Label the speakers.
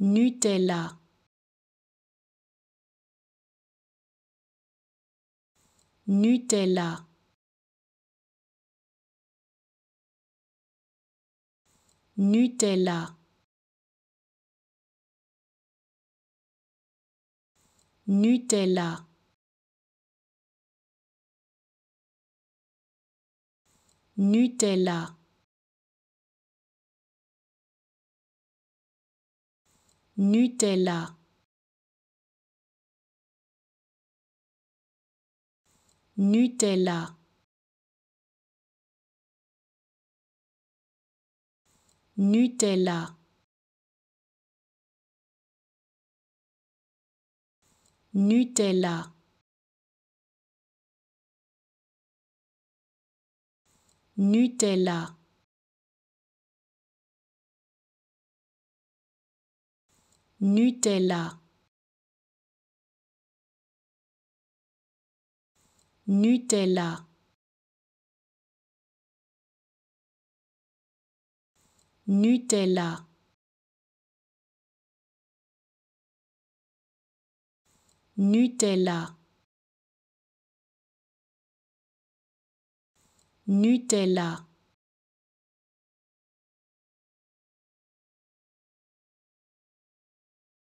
Speaker 1: Nutella Nutella Nutella Nutella Nutella Nutella Nutella Nutella Nutella Nutella Nutella Nutella Nutella Nutella Nutella